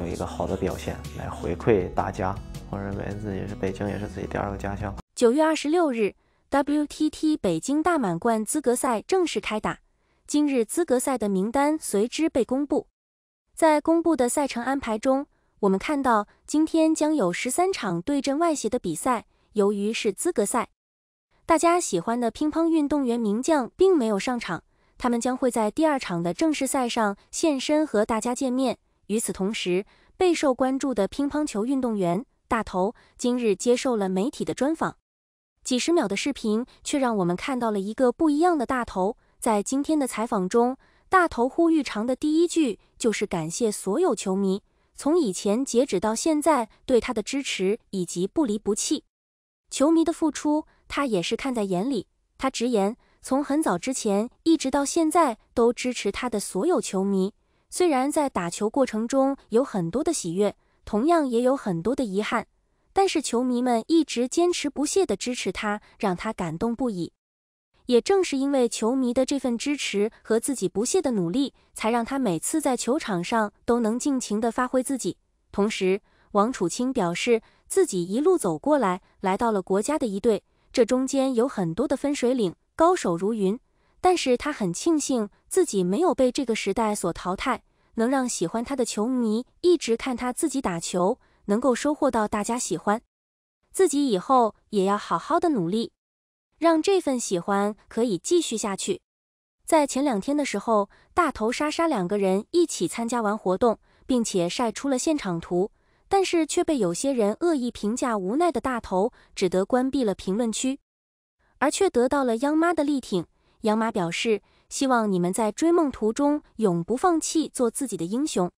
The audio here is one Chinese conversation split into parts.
有一个好的表现来回馈大家。我认为自己是北京，也是自己第二个家乡。九月二十六日，WTT 北京大满贯资格赛正式开打。今日资格赛的名单随之被公布。在公布的赛程安排中，我们看到今天将有十三场对阵外协的比赛。由于是资格赛，大家喜欢的乒乓运动员名将并没有上场，他们将会在第二场的正式赛上现身和大家见面。与此同时，备受关注的乒乓球运动员大头今日接受了媒体的专访。几十秒的视频却让我们看到了一个不一样的大头。在今天的采访中，大头呼吁长的第一句就是感谢所有球迷，从以前截止到现在对他的支持以及不离不弃。球迷的付出，他也是看在眼里。他直言，从很早之前一直到现在都支持他的所有球迷。虽然在打球过程中有很多的喜悦，同样也有很多的遗憾，但是球迷们一直坚持不懈地支持他，让他感动不已。也正是因为球迷的这份支持和自己不懈的努力，才让他每次在球场上都能尽情地发挥自己。同时，王楚钦表示，自己一路走过来，来到了国家的一队，这中间有很多的分水岭，高手如云，但是他很庆幸。自己没有被这个时代所淘汰，能让喜欢他的球迷一直看他自己打球，能够收获到大家喜欢。自己以后也要好好的努力，让这份喜欢可以继续下去。在前两天的时候，大头莎莎两个人一起参加完活动，并且晒出了现场图，但是却被有些人恶意评价，无奈的大头只得关闭了评论区，而却得到了央妈的力挺。杨妈表示，希望你们在追梦途中永不放弃，做自己的英雄。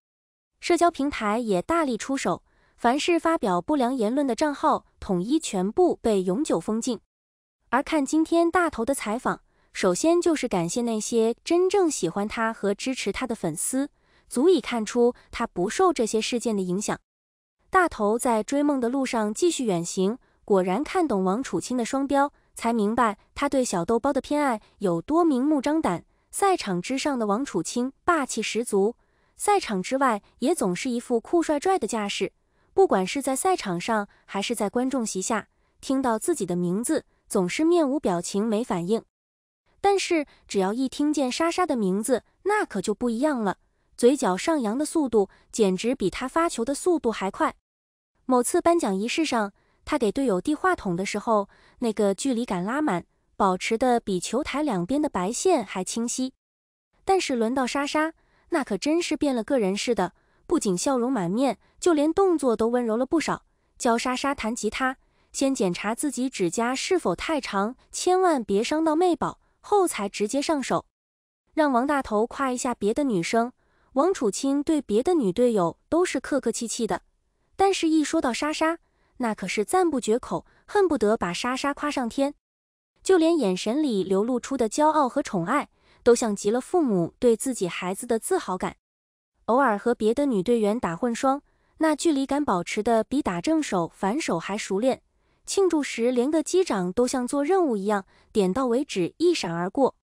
社交平台也大力出手，凡是发表不良言论的账号，统一全部被永久封禁。而看今天大头的采访，首先就是感谢那些真正喜欢他和支持他的粉丝，足以看出他不受这些事件的影响。大头在追梦的路上继续远行，果然看懂王楚钦的双标。才明白他对小豆包的偏爱有多明目张胆。赛场之上的王楚钦霸气十足，赛场之外也总是一副酷帅拽的架势。不管是在赛场上，还是在观众席下，听到自己的名字总是面无表情、没反应。但是只要一听见莎莎的名字，那可就不一样了，嘴角上扬的速度简直比他发球的速度还快。某次颁奖仪式上。他给队友递话筒的时候，那个距离感拉满，保持的比球台两边的白线还清晰。但是轮到莎莎，那可真是变了个人似的，不仅笑容满面，就连动作都温柔了不少。教莎莎弹吉他，先检查自己指甲是否太长，千万别伤到妹宝，后才直接上手。让王大头夸一下别的女生，王楚钦对别的女队友都是客客气气的，但是，一说到莎莎。那可是赞不绝口，恨不得把莎莎夸上天，就连眼神里流露出的骄傲和宠爱，都像极了父母对自己孩子的自豪感。偶尔和别的女队员打混双，那距离感保持的比打正手、反手还熟练。庆祝时连个击掌都像做任务一样，点到为止，一闪而过。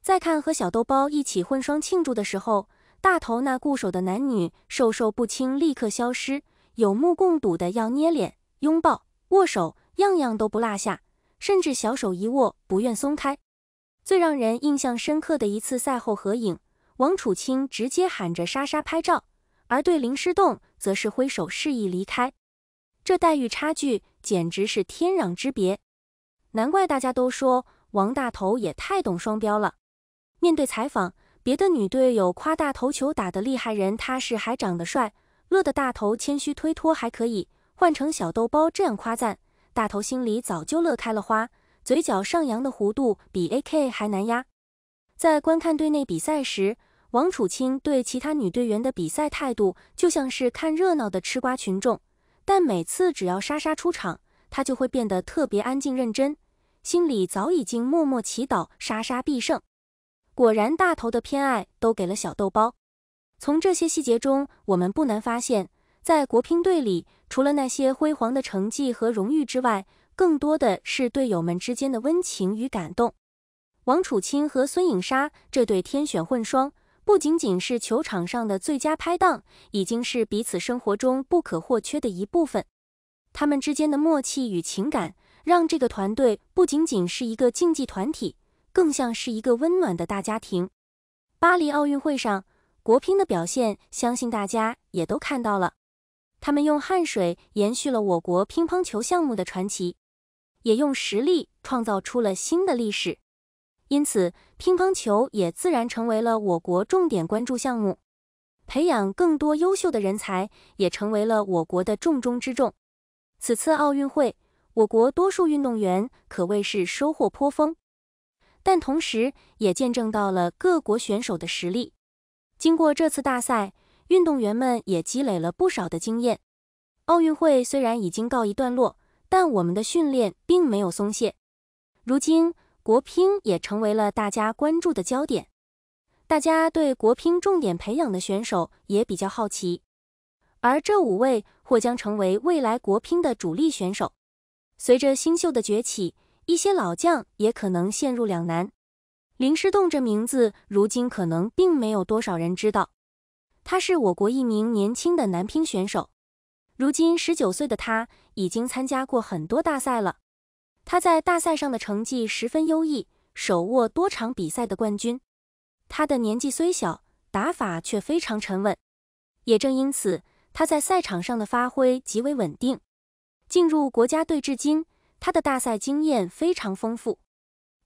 再看和小豆包一起混双庆祝的时候，大头那固守的男女授受不亲立刻消失，有目共睹的要捏脸。拥抱、握手，样样都不落下，甚至小手一握不愿松开。最让人印象深刻的一次赛后合影，王楚钦直接喊着莎莎拍照，而对林诗栋则是挥手示意离开。这待遇差距简直是天壤之别，难怪大家都说王大头也太懂双标了。面对采访，别的女队友夸大头球打得厉害，人踏实还长得帅，乐得大头谦虚推脱还可以。换成小豆包这样夸赞，大头心里早就乐开了花，嘴角上扬的弧度比 A K 还难压。在观看队内比赛时，王楚钦对其他女队员的比赛态度就像是看热闹的吃瓜群众，但每次只要莎莎出场，他就会变得特别安静认真，心里早已经默默祈祷莎莎必胜。果然，大头的偏爱都给了小豆包。从这些细节中，我们不难发现。在国乒队里，除了那些辉煌的成绩和荣誉之外，更多的是队友们之间的温情与感动。王楚钦和孙颖莎这对天选混双，不仅仅是球场上的最佳拍档，已经是彼此生活中不可或缺的一部分。他们之间的默契与情感，让这个团队不仅仅是一个竞技团体，更像是一个温暖的大家庭。巴黎奥运会上，国乒的表现相信大家也都看到了。他们用汗水延续了我国乒乓球项目的传奇，也用实力创造出了新的历史。因此，乒乓球也自然成为了我国重点关注项目，培养更多优秀的人才也成为了我国的重中之重。此次奥运会，我国多数运动员可谓是收获颇丰，但同时也见证到了各国选手的实力。经过这次大赛。运动员们也积累了不少的经验。奥运会虽然已经告一段落，但我们的训练并没有松懈。如今，国乒也成为了大家关注的焦点，大家对国乒重点培养的选手也比较好奇。而这五位或将成为未来国乒的主力选手。随着新秀的崛起，一些老将也可能陷入两难。林诗栋这名字，如今可能并没有多少人知道。他是我国一名年轻的男乒选手，如今十九岁的他已经参加过很多大赛了。他在大赛上的成绩十分优异，手握多场比赛的冠军。他的年纪虽小，打法却非常沉稳，也正因此他在赛场上的发挥极为稳定。进入国家队至今，他的大赛经验非常丰富，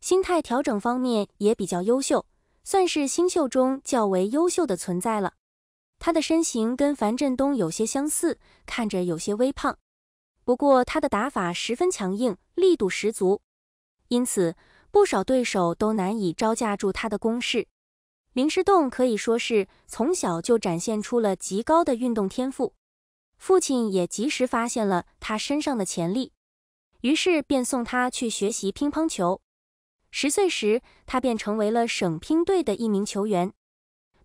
心态调整方面也比较优秀，算是新秀中较为优秀的存在了。他的身形跟樊振东有些相似，看着有些微胖，不过他的打法十分强硬，力度十足，因此不少对手都难以招架住他的攻势。林诗栋可以说是从小就展现出了极高的运动天赋，父亲也及时发现了他身上的潜力，于是便送他去学习乒乓球。十岁时，他便成为了省乒队的一名球员。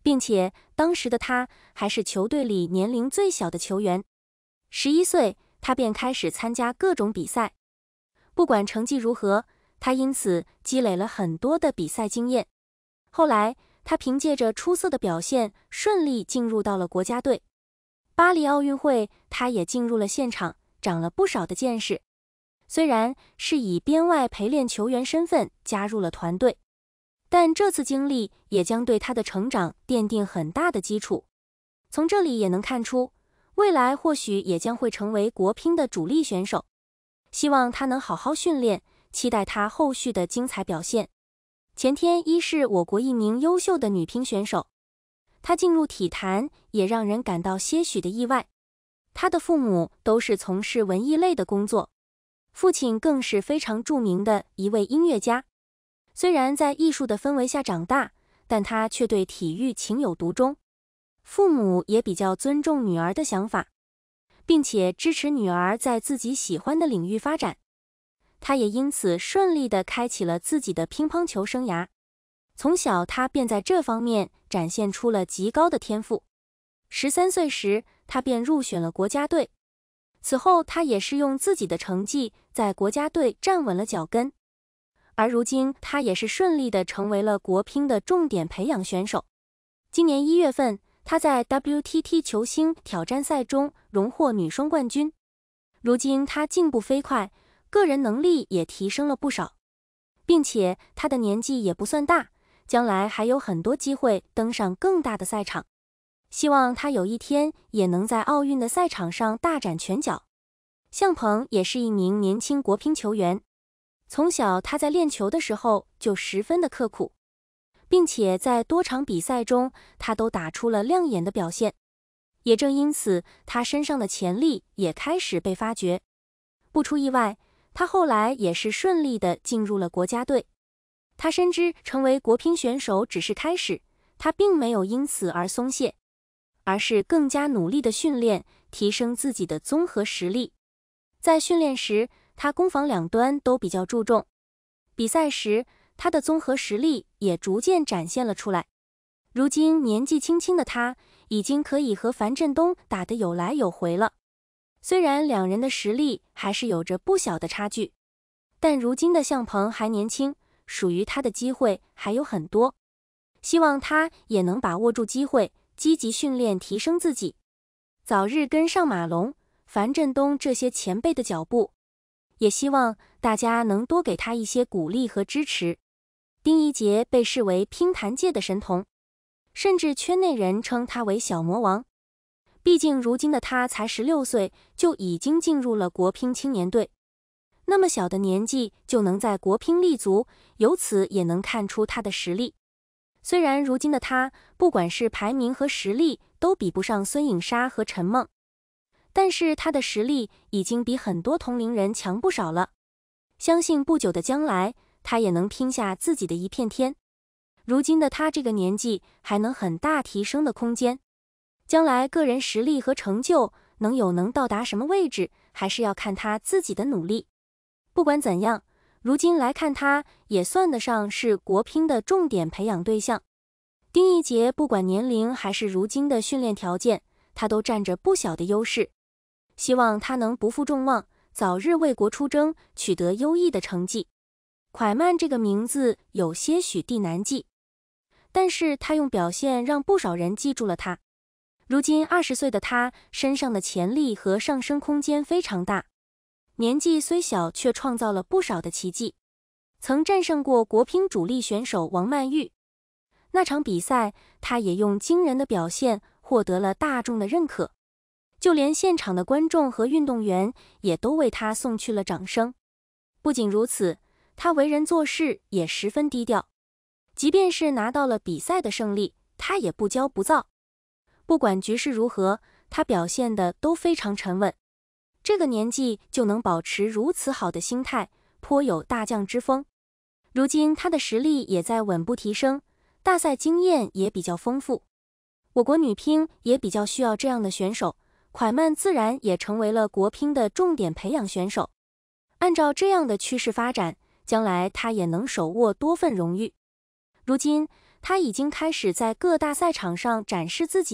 并且当时的他还是球队里年龄最小的球员，十一岁他便开始参加各种比赛，不管成绩如何，他因此积累了很多的比赛经验。后来他凭借着出色的表现顺利进入到了国家队，巴黎奥运会他也进入了现场，长了不少的见识，虽然是以边外陪练球员身份加入了团队。但这次经历也将对他的成长奠定很大的基础。从这里也能看出，未来或许也将会成为国乒的主力选手。希望他能好好训练，期待他后续的精彩表现。前天一是我国一名优秀的女乒选手，她进入体坛也让人感到些许的意外。她的父母都是从事文艺类的工作，父亲更是非常著名的一位音乐家。虽然在艺术的氛围下长大，但他却对体育情有独钟。父母也比较尊重女儿的想法，并且支持女儿在自己喜欢的领域发展。他也因此顺利地开启了自己的乒乓球生涯。从小，他便在这方面展现出了极高的天赋。十三岁时，他便入选了国家队。此后，他也是用自己的成绩在国家队站稳了脚跟。而如今，她也是顺利地成为了国乒的重点培养选手。今年一月份，她在 WTT 球星挑战赛中荣获女双冠军。如今她进步飞快，个人能力也提升了不少，并且她的年纪也不算大，将来还有很多机会登上更大的赛场。希望她有一天也能在奥运的赛场上大展拳脚。向鹏也是一名年轻国乒球员。从小，他在练球的时候就十分的刻苦，并且在多场比赛中，他都打出了亮眼的表现。也正因此，他身上的潜力也开始被发掘。不出意外，他后来也是顺利的进入了国家队。他深知成为国乒选手只是开始，他并没有因此而松懈，而是更加努力的训练，提升自己的综合实力。在训练时，他攻防两端都比较注重，比赛时他的综合实力也逐渐展现了出来。如今年纪轻轻的他，已经可以和樊振东打得有来有回了。虽然两人的实力还是有着不小的差距，但如今的向鹏还年轻，属于他的机会还有很多。希望他也能把握住机会，积极训练，提升自己，早日跟上马龙、樊振东这些前辈的脚步。也希望大家能多给他一些鼓励和支持。丁一杰被视为乒坛界的神童，甚至圈内人称他为“小魔王”。毕竟如今的他才十六岁，就已经进入了国乒青年队。那么小的年纪就能在国乒立足，由此也能看出他的实力。虽然如今的他，不管是排名和实力，都比不上孙颖莎和陈梦。但是他的实力已经比很多同龄人强不少了，相信不久的将来他也能拼下自己的一片天。如今的他这个年纪还能很大提升的空间，将来个人实力和成就能有能到达什么位置，还是要看他自己的努力。不管怎样，如今来看他也算得上是国乒的重点培养对象。丁一杰不管年龄还是如今的训练条件，他都占着不小的优势。希望他能不负众望，早日为国出征，取得优异的成绩。蒯曼这个名字有些许地难记，但是他用表现让不少人记住了他。如今二十岁的他，身上的潜力和上升空间非常大。年纪虽小，却创造了不少的奇迹。曾战胜过国乒主力选手王曼玉，那场比赛，他也用惊人的表现获得了大众的认可。就连现场的观众和运动员也都为他送去了掌声。不仅如此，他为人做事也十分低调，即便是拿到了比赛的胜利，他也不骄不躁。不管局势如何，他表现的都非常沉稳。这个年纪就能保持如此好的心态，颇有大将之风。如今他的实力也在稳步提升，大赛经验也比较丰富。我国女乒也比较需要这样的选手。蒯曼自然也成为了国乒的重点培养选手。按照这样的趋势发展，将来她也能手握多份荣誉。如今，她已经开始在各大赛场上展示自己了。